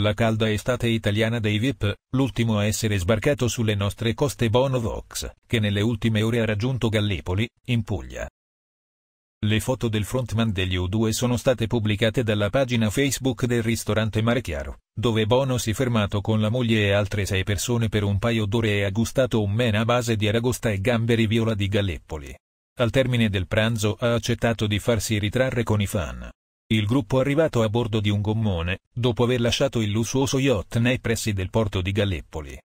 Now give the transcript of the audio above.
La calda estate italiana dei VIP, l'ultimo a essere sbarcato sulle nostre coste Bono Vox, che nelle ultime ore ha raggiunto Gallipoli, in Puglia. Le foto del frontman degli U2 sono state pubblicate dalla pagina Facebook del ristorante Mare Chiaro, dove Bono si è fermato con la moglie e altre sei persone per un paio d'ore e ha gustato un mena a base di aragosta e gamberi viola di Gallipoli. Al termine del pranzo ha accettato di farsi ritrarre con i fan il gruppo arrivato a bordo di un gommone, dopo aver lasciato il lussuoso yacht nei pressi del porto di Gallipoli,